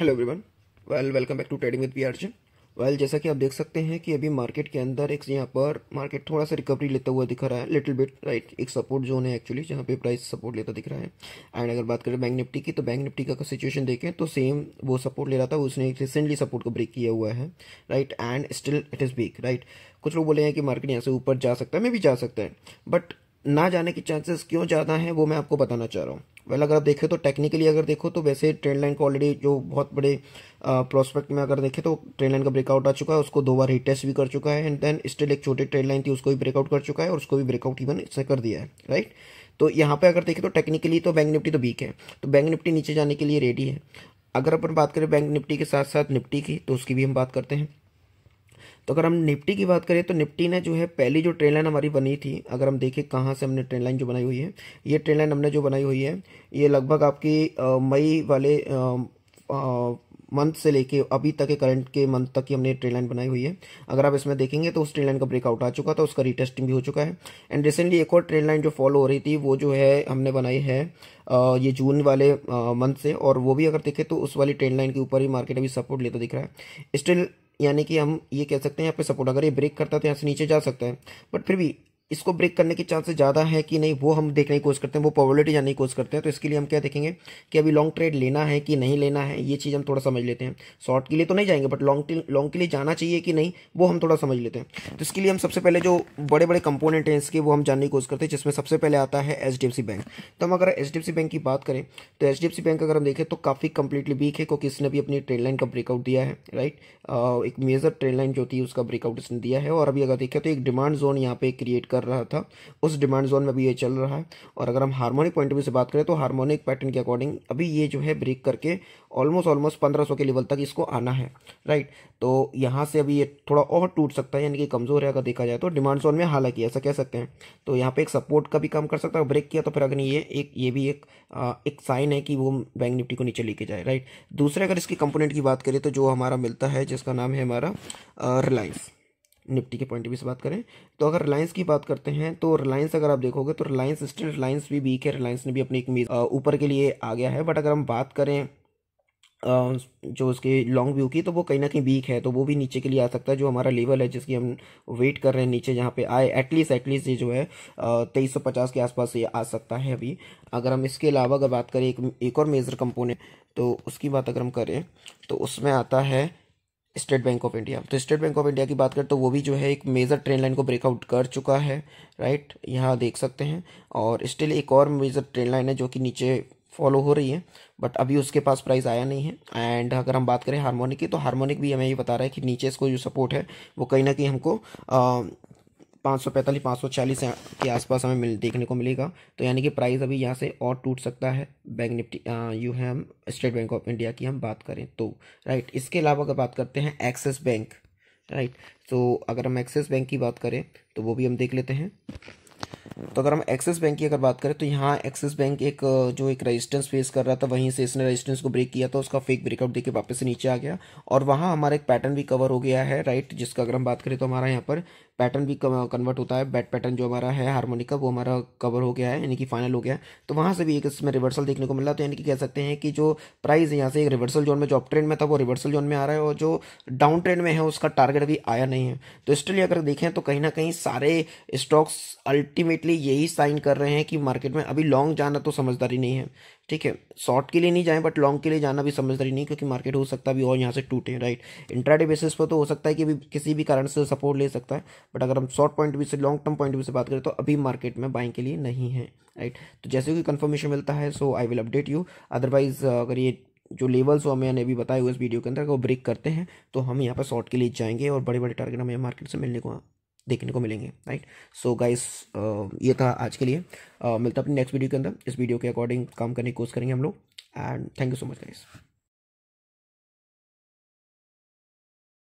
hello everyone well welcome back to trading with P Arjun well जैसा कि आप देख सकते हैं कि अभी मार्केट के अंदर एक यहाँ पर मार्केट थोड़ा सा रिकवरी लेता हुआ दिख रहा है लिटिल बिट राइट एक सपोर्ट जोन है एक्चुअली जहाँ पे प्राइस सपोर्ट लेता दिख रहा है एंड अगर बात करें बैंक निफ्टी की तो बैंक निफ्टी का सिचुएशन देखें तो सेम वो सपोर्ट ले रहा था उसने रिसेंटली सपोर्ट को ब्रेक किया हुआ है right and still it is weak right कुछ लोग बोले हैं कि मार्केट यहाँ से ऊपर जा सकता है मे भी जा सकता है बट ना जाने के चांसेस क्यों ज़्यादा हैं वो मैं आपको बताना चाह रहा हूँ वेल अगर आप देखें तो टेक्निकली अगर देखो तो वैसे ट्रेंड लाइन को ऑलरेडी जो बहुत बड़े प्रोस्पेक्ट में अगर देखें तो ट्रेंड लाइन का ब्रेकआउट आ चुका है उसको दो बार रिटेस्ट भी कर चुका है एंड देन स्टिल एक छोटी ट्रेंड लाइन थी उसको भी ब्रेकआउट कर चुका है और उसको भी ब्रेकआउट इवन इससे कर दिया है राइट तो यहाँ पर अगर देखें तो टेक्निकली तो बैंक निफ्टी तो वीक है तो बैंक निफ्टी नीचे जाने के लिए रेडी है अगर अपन बात करें बैंक निफ्टी के साथ साथ निफ्टी की तो उसकी भी हम बात करते हैं तो अगर हम निफ्टी की बात करें तो निफ्टी ने जो है पहली जो ट्रेन लाइन हमारी बनी थी अगर हम देखें कहाँ से हमने ट्रेन लाइन जो बनाई हुई है ये ट्रेन लाइन हमने जो बनाई हुई है ये लगभग आपकी मई वाले मंथ से लेके अभी तक के करंट के मंथ तक की हमने ट्रेन लाइन बनाई हुई है अगर आप इसमें देखेंगे तो उस ट्रेन लाइन का ब्रेकआउट आ चुका था उसका रिटेस्टिंग भी हो चुका है एंड रिसेंटली एक और ट्रेन लाइन जो फॉलो हो रही थी वो जो है हमने बनाई है ये जून वाले मंथ से और वो भी अगर देखें तो उस वाली ट्रेन लाइन के ऊपर ही मार्केट अभी सपोर्ट लेता दिख रहा है स्टिल यानी कि हम ये कह सकते हैं यहाँ पे सपोर्ट अगर ये ब्रेक करता तो यहाँ से नीचे जा सकता है बट फिर भी इसको ब्रेक करने के चांसेस ज़्यादा है कि नहीं वो हम देखने की कोशिश करते हैं वो प्रोबेबिलिटी जानने की कोशिश करते हैं तो इसके लिए हम क्या देखेंगे कि अभी लॉन्ग ट्रेड लेना है कि नहीं लेना है ये चीज़ हम थोड़ा समझ लेते हैं शॉर्ट के लिए तो नहीं जाएंगे बट लॉन्ग लॉन्ग के लिए जाना चाहिए कि नहीं वो हम थोड़ा समझ लेते हैं तो इसके लिए हम सबसे पहले जो बड़े बड़े कंपोनेंट हैं इसके वो हम जानने की कोशिश करते हैं जिसमें सबसे पहले आता है एच बैंक तो हम अगर एच बैंक की बात करें तो एच बैंक अगर हम देखें तो काफ़ी कंप्लीटली वीक है क्योंकि इसने भी अपनी ट्रेड लाइन का ब्रेकआउट दिया है राइट एक मेजर ट्रेड लाइन जो थी उसका ब्रेकआउट इसने दिया है और अभी अगर देखें तो एक डिमांड जोन यहाँ पे क्रिएट कर कर रहा था उस डिमांड जोन में भी ये चल रहा है और अगर हम हार्मोनिक पॉइंट ऑफ व्यू से बात करें तो हार्मोनिक पैटर्न के अकॉर्डिंग अभी ये जो है ब्रेक करके ऑलमोस्ट ऑलमोस्ट पंद्रह के लेवल तक इसको आना है राइट तो यहाँ से अभी ये थोड़ा और टूट सकता है यानी कि कमज़ोर है अगर देखा जाए तो डिमांड जोन में हालांकि ऐसा कह सकते हैं तो यहाँ पे एक सपोर्ट का भी काम कर सकता है ब्रेक किया तो फिर अगर ये एक ये भी एक एक साइन है कि वो बैंक निफ्टी को नीचे लेके जाए राइट दूसरे अगर इसकी कंपोनेंट की बात करें तो जो हमारा मिलता है जिसका नाम है हमारा रिलायंस निफ्टी के पॉइंट ऑफ व्यू से बात करें तो अगर रिलायंस की बात करते हैं तो रिलायंस अगर आप देखोगे तो रिलायंस स्टिल रिलायंस भी वीक है रिलायंस ने भी अपनी एक ऊपर के लिए आ गया है बट अगर हम बात करें जो उसके लॉन्ग व्यू की तो वो कहीं ना कहीं वीक है तो वो भी नीचे के लिए आ सकता है जो हमारा लेवल है जिसकी हम वेट कर रहे हैं नीचे जहाँ पे आए एटलीस्ट एटलीस्ट ये जो है तेईस सौ पचास के आसपास ये आ सकता है अभी अगर हम इसके अलावा अगर बात करें एक एक और मेजर कंपोनेंट तो उसकी बात अगर हम करें तो उसमें आता है स्टेट बैंक ऑफ इंडिया तो स्टेट बैंक ऑफ इंडिया की बात करें तो वो भी जो है एक मेजर ट्रेन लाइन को ब्रेकआउट कर चुका है राइट यहाँ देख सकते हैं और स्टिल एक और मेजर ट्रेन लाइन है जो कि नीचे फॉलो हो रही है बट अभी उसके पास प्राइस आया नहीं है एंड अगर हम बात करें हारमोनिक की तो हारमोनिक भी हमें ये बता रहा है कि नीचे इसको जो सपोर्ट है वो कहीं ना कहीं हमको आ, पाँच सौ पैंतालीस पाँच सौ चालीस के आसपास हमें मिल देखने को मिलेगा तो यानी कि प्राइस अभी यहाँ से और टूट सकता है बैंक निफ्टी यू है हम स्टेट बैंक ऑफ इंडिया की हम बात करें तो राइट इसके अलावा अगर बात करते हैं एक्सिस बैंक राइट तो अगर हम एक्सिस बैंक की बात करें तो वो भी हम देख लेते हैं तो अगर हम एक्सिस बैंक की अगर बात करें तो यहाँ एक्सिस बैंक एक जो एक रेजिस्टेंस फेस कर रहा था वहीं से इसने रेजिस्टेंस को ब्रेक किया था उसका फेक ब्रेकआउट देके वापस से नीचे आ गया और वहाँ हमारा एक पैटर्न भी कवर हो गया है राइट जिसका अगर हम बात करें तो हमारा यहाँ पर पैटर्न भी कन्वर्ट होता है बैट पैटर्न जो हमारा है हारमोनी का वो हमारा कवर हो गया है यानी कि फाइनल हो गया तो वहाँ से भी एक इसमें रिवर्सल देखने को मिला तो यानी कि कह सकते हैं कि जो प्राइस यहाँ से एक रिवर्सल जोन में जो अप ट्रेंड में था वो रिवर्सल जोन में आ रहा है और जो डाउन ट्रेंड में है उसका टारगेट भी आया नहीं है तो इसलिए अगर देखें तो कहीं ना कहीं सारे स्टॉक्स अल्टी अल्टीमेटली यही साइन कर रहे हैं कि मार्केट में अभी लॉन्ग जाना तो समझदारी नहीं है ठीक है शॉर्ट के लिए नहीं जाएं बट लॉन्ग के लिए जाना भी समझदारी नहीं क्योंकि मार्केट हो सकता है अभी और यहाँ से टूटे राइट इंट्राडे बेसिस पर तो हो सकता है कि अभी किसी भी कारण से सपोर्ट ले सकता है बट अगर हम शॉर्ट पॉइंट भी से लॉन्ग टर्म पॉइंट भी से बात करें तो अभी मार्केट में बाइंग के लिए नहीं है राइट तो जैसे कि कन्फर्मेशन मिलता है so I will update you otherwise अगर ये जो लेवल्स हो मैंने अभी बताए हुए इस वीडियो के अंदर वो ब्रेक करते हैं तो हम यहाँ पर शॉर्ट के लिए जाएंगे और बड़े बड़े टारगेट हमें मार्केट से मिलने को देखने को मिलेंगे राइट सो गाइस ये था आज के लिए uh, मिलता अपने नेक्स्ट वीडियो के अंदर इस वीडियो के अकॉर्डिंग काम करने की कोशिश करेंगे हम लोग and thank you so much guys